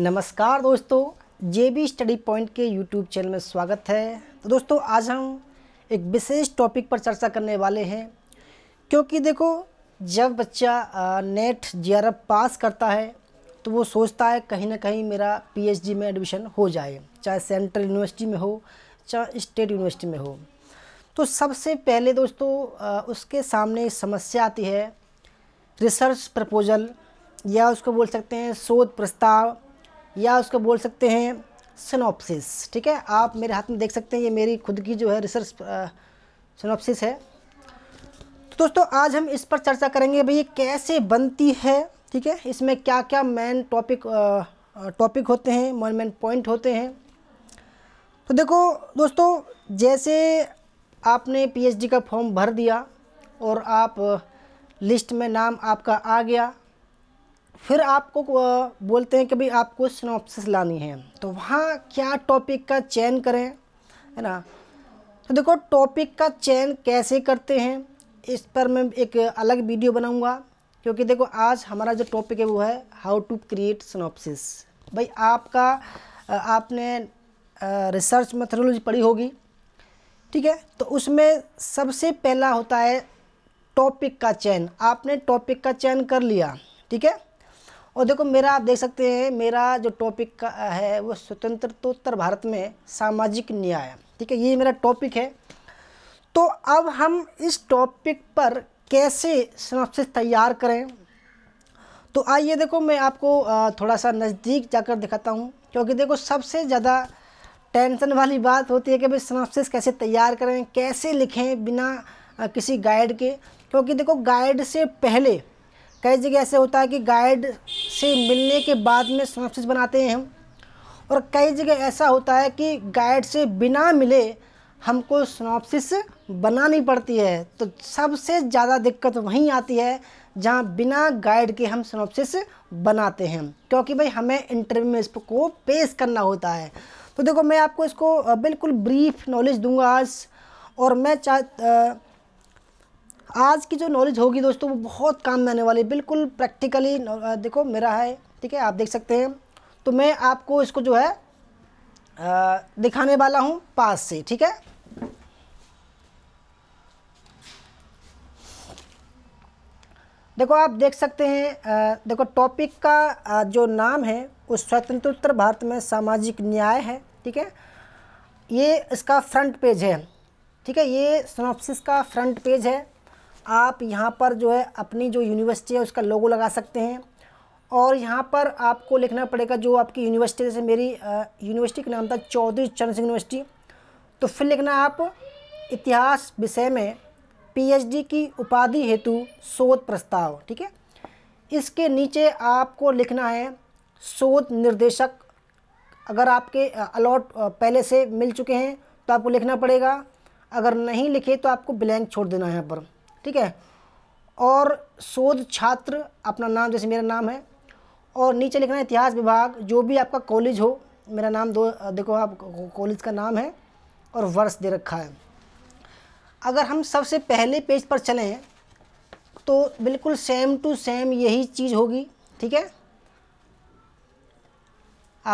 नमस्कार दोस्तों J B study point के यूट्यूब चैनल में स्वागत है तो दोस्तों आज हम एक विशेष टॉपिक पर चर्चा करने वाले हैं क्योंकि देखो जब बच्चा नेट जे पास करता है तो वो सोचता है कहीं ना कहीं मेरा पीएचडी में एडमिशन हो जाए चाहे सेंट्रल यूनिवर्सिटी में हो चाहे स्टेट यूनिवर्सिटी में हो तो सबसे पहले दोस्तों उसके सामने समस्या आती है रिसर्च प्रपोजल या उसको बोल सकते हैं शोध प्रस्ताव या उसको बोल सकते हैं सनोपसिस ठीक है आप मेरे हाथ में देख सकते हैं ये मेरी खुद की जो है रिसर्च सनोपसिस है तो दोस्तों आज हम इस पर चर्चा करेंगे भाई ये कैसे बनती है ठीक है इसमें क्या क्या मेन टॉपिक टॉपिक होते हैं मेन मेन पॉइंट होते हैं तो देखो दोस्तों जैसे आपने पीएचडी का फॉर्म भर दिया और आप लिस्ट में नाम आपका आ गया फिर आपको बोलते हैं कि भाई आपको सिनॉप्सिस लानी है तो वहाँ क्या टॉपिक का चयन करें है ना तो देखो टॉपिक का चयन कैसे करते हैं इस पर मैं एक अलग वीडियो बनाऊंगा क्योंकि देखो आज हमारा जो टॉपिक है वो है हाउ टू क्रिएट सिनॉप्सिस भाई आपका आपने रिसर्च मेथोडोलॉजी पढ़ी होगी ठीक है तो उसमें सबसे पहला होता है टॉपिक का चयन आपने टॉपिक का चयन कर लिया ठीक है और देखो मेरा आप देख सकते हैं मेरा जो टॉपिक का है वो स्वतंत्रतोत्तर भारत में सामाजिक न्याय ठीक है ये मेरा टॉपिक है तो अब हम इस टॉपिक पर कैसे सिनाप्सिस तैयार करें तो आइए देखो मैं आपको थोड़ा सा नज़दीक जाकर दिखाता हूँ क्योंकि देखो सबसे ज़्यादा टेंशन वाली बात होती है कि भाई सिनाप्सिस कैसे तैयार करें कैसे लिखें बिना किसी गाइड के क्योंकि देखो गाइड से पहले कई जगह ऐसे होता है कि गाइड से मिलने के बाद में सिनॉप्सिस बनाते हैं और कई जगह ऐसा होता है कि गाइड से बिना मिले हमको सिनॉप्सिस बनानी पड़ती है तो सबसे ज़्यादा दिक्कत वहीं आती है जहाँ बिना गाइड के हम सिनॉप्सिस बनाते हैं क्योंकि भाई हमें इंटरव्यू में इसको पेश करना होता है तो देखो मैं आपको इसको बिल्कुल ब्रीफ नॉलेज दूंगा आज और मैं चाह आज की जो नॉलेज होगी दोस्तों वो बहुत काम में आने वाली बिल्कुल प्रैक्टिकली uh, देखो मेरा है ठीक है आप देख सकते हैं तो मैं आपको इसको जो है आ, uh, दिखाने वाला हूँ पास से ठीक है देखो आप देख सकते हैं uh, देखो टॉपिक का जो नाम है वो स्वतंत्रोत्तर भारत में सामाजिक न्याय है ठीक है ये इसका फ्रंट पेज है ठीक है ये सोनोप्सिस का फ्रंट पेज है आप यहाँ पर जो है अपनी जो यूनिवर्सिटी है उसका लोगो लगा सकते हैं और यहाँ पर आपको लिखना पड़ेगा जो आपकी यूनिवर्सिटी जैसे मेरी यूनिवर्सिटी का नाम था चौधरी चरण सिंह यूनिवर्सिटी तो फिर लिखना आप इतिहास विषय में पीएचडी की उपाधि हेतु शोध प्रस्ताव ठीक है इसके नीचे आपको लिखना है शोध निर्देशक अगर आपके अलॉट पहले से मिल चुके हैं तो आपको लिखना पड़ेगा अगर नहीं लिखे तो आपको ब्लैंक छोड़ देना है यहाँ पर ठीक है और शोध छात्र अपना नाम जैसे मेरा नाम है और नीचे लिखना है इतिहास विभाग जो भी आपका कॉलेज हो मेरा नाम दो देखो आप कॉलेज का नाम है और वर्ष दे रखा है अगर हम सबसे पहले पेज पर चलें तो बिल्कुल सेम टू सेम यही चीज़ होगी ठीक है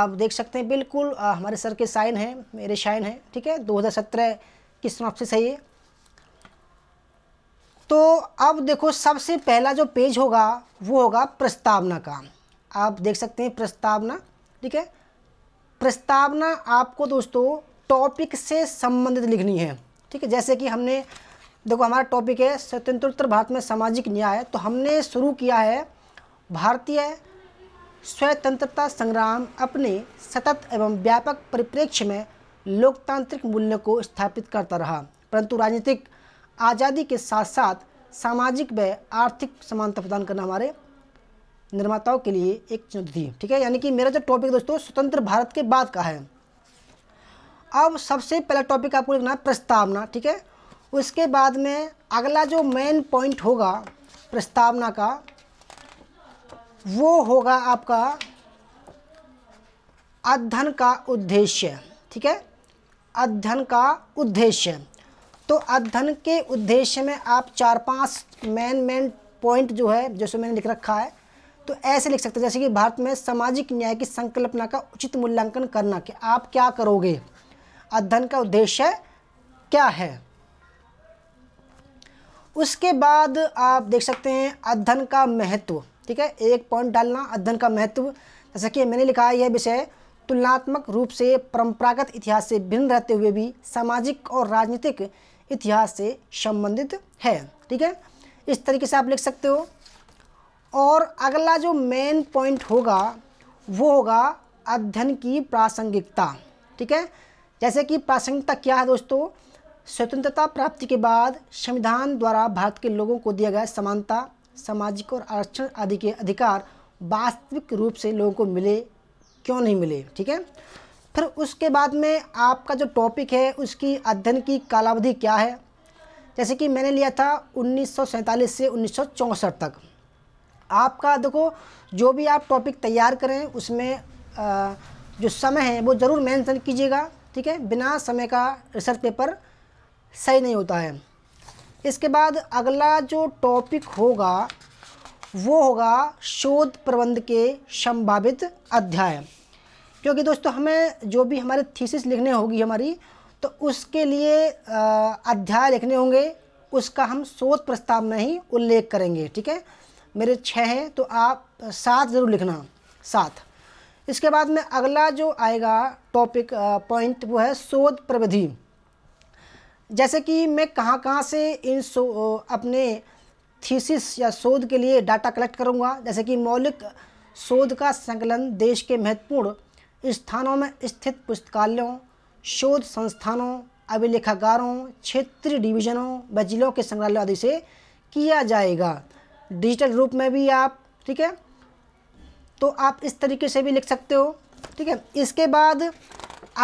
आप देख सकते हैं बिल्कुल आ, हमारे सर के साइन हैं मेरे शाइन हैं ठीक है 2017 की समाप्ति सही है तो अब देखो सबसे पहला जो पेज होगा वो होगा प्रस्तावना का आप देख सकते हैं प्रस्तावना ठीक है प्रस्तावना आपको दोस्तों टॉपिक से संबंधित लिखनी है ठीक है जैसे कि हमने देखो हमारा टॉपिक है स्वतंत्रोत्तर भारत में सामाजिक न्याय तो हमने शुरू किया है भारतीय स्वतंत्रता संग्राम अपने सतत एवं व्यापक परिप्रेक्ष्य में लोकतांत्रिक मूल्य को स्थापित करता रहा परंतु राजनीतिक आज़ादी के साथ साथ सामाजिक व आर्थिक समानता प्रदान करना हमारे निर्माताओं के लिए एक चुनौती थी ठीक है यानी कि मेरा जो टॉपिक दोस्तों स्वतंत्र भारत के बाद का है अब सबसे पहला टॉपिक आपको लिखना है प्रस्तावना ठीक है उसके बाद में अगला जो मेन पॉइंट होगा प्रस्तावना का वो होगा आपका अध्ययन का उद्देश्य ठीक है अध्ययन का उद्देश्य तो अध्ययन के उद्देश्य में आप चार पांच मेन मेन पॉइंट जो है जैसे मैंने लिख रखा है तो ऐसे लिख सकते हैं जैसे कि भारत में सामाजिक न्याय की संकल्पना का उचित मूल्यांकन करना कि आप क्या करोगे अध्ययन का उद्देश्य क्या है उसके बाद आप देख सकते हैं अध्ययन का महत्व ठीक है एक पॉइंट डालना अध्ययन का महत्व जैसा कि मैंने लिखा है यह विषय तुलनात्मक रूप से परंपरागत इतिहास से भिन्न रहते हुए भी सामाजिक और राजनीतिक इतिहास से संबंधित है ठीक है इस तरीके से आप लिख सकते हो और अगला जो मेन पॉइंट होगा वो होगा अध्ययन की प्रासंगिकता ठीक है जैसे कि प्रासंगिकता क्या है दोस्तों स्वतंत्रता प्राप्ति के बाद संविधान द्वारा भारत के लोगों को दिया गया समानता सामाजिक और आरक्षण आदि के अधिकार वास्तविक रूप से लोगों को मिले क्यों नहीं मिले ठीक है फिर उसके बाद में आपका जो टॉपिक है उसकी अध्ययन की कालावधि क्या है जैसे कि मैंने लिया था उन्नीस से उन्नीस तक आपका देखो जो भी आप टॉपिक तैयार करें उसमें आ, जो समय है वो ज़रूर मेंशन कीजिएगा ठीक है बिना समय का रिसर्च पेपर सही नहीं होता है इसके बाद अगला जो टॉपिक होगा वो होगा शोध प्रबंध के संभावित अध्याय क्योंकि दोस्तों हमें जो भी हमारे थीसिस लिखने होगी हमारी तो उसके लिए अध्याय लिखने होंगे उसका हम शोध प्रस्ताव में ही उल्लेख करेंगे ठीक है मेरे छः हैं तो आप सात ज़रूर लिखना सात इसके बाद में अगला जो आएगा टॉपिक पॉइंट वो है शोध प्रविधि जैसे कि मैं कहाँ कहाँ से इन सो अपने थीसिस या शोध के लिए डाटा कलेक्ट करूँगा जैसे कि मौलिक शोध का संकलन देश के महत्वपूर्ण स्थानों में स्थित पुस्तकालयों शोध संस्थानों अभिलेखागारों क्षेत्रीय डिवीजनों व जिलों के संग्रहालय आदि से किया जाएगा डिजिटल रूप में भी आप ठीक है तो आप इस तरीके से भी लिख सकते हो ठीक है इसके बाद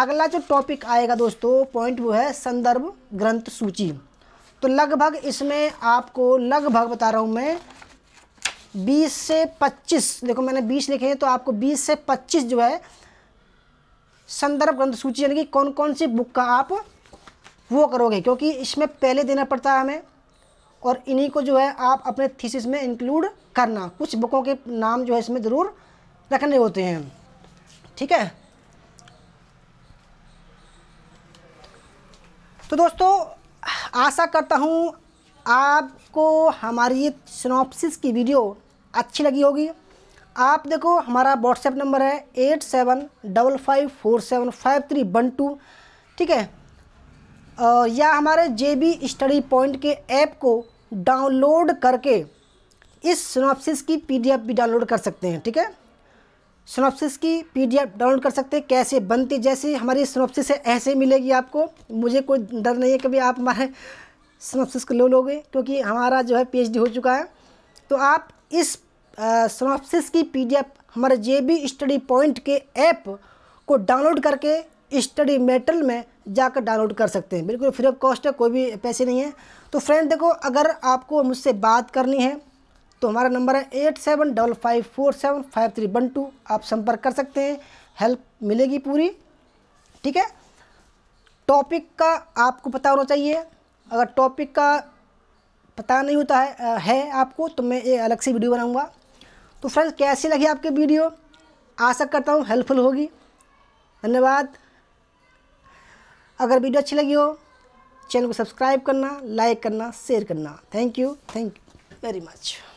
अगला जो टॉपिक आएगा दोस्तों पॉइंट वो है संदर्भ ग्रंथ सूची तो लगभग इसमें आपको लगभग बता रहा हूँ मैं 20 से 25 देखो मैंने 20 लिखे हैं तो आपको 20 से 25 जो है संदर्भ ग्रंथ सूची यानी कि कौन कौन सी बुक का आप वो करोगे क्योंकि इसमें पहले देना पड़ता है हमें और इन्हीं को जो है आप अपने थीसिस में इंक्लूड करना कुछ बुकों के नाम जो है इसमें ज़रूर रखने होते हैं ठीक है तो दोस्तों आशा करता हूँ आपको हमारी ये सिनॉप्सिस की वीडियो अच्छी लगी होगी आप देखो हमारा व्हाट्सएप नंबर है eight seven double five four seven five three one two ठीक है और या हमारे जे बी स्टडी पॉइंट के ऐप को डाउनलोड करके इस सिनॉप्सिस की पीडीएफ भी डाउनलोड कर सकते हैं ठीक है सिनॉप्सिस की पीडीएफ डाउनलोड कर सकते हैं कैसे बनती जैसे हमारी सिनॉप्सिस है ऐसे मिलेगी आपको मुझे कोई डर नहीं है कभी आप हमारे सिनॉप्सिस को लो लोगे क्योंकि हमारा जो है पी हो चुका है तो आप इस सनॉप्सिस की पीडीएफ हमारे जे बी स्टडी पॉइंट के ऐप को डाउनलोड करके स्टडी मेटल में जाकर डाउनलोड कर सकते हैं बिल्कुल फ्री ऑफ कॉस्ट है कोई भी पैसे नहीं है तो फ्रेंड देखो अगर आपको मुझसे बात करनी है तो हमारा नंबर है eight seven double five four seven five three one two आप संपर्क कर सकते हैं हेल्प मिलेगी पूरी ठीक है टॉपिक का आपको पता होना चाहिए अगर टॉपिक का पता नहीं होता है, है आपको तो मैं ये अलग से वीडियो बनाऊंगा तो फ्रेंड्स कैसी लगी आपकी वीडियो आशा करता हूँ हेल्पफुल होगी धन्यवाद अगर वीडियो अच्छी लगी हो चैनल को सब्सक्राइब करना लाइक करना शेयर करना thank you thank you very much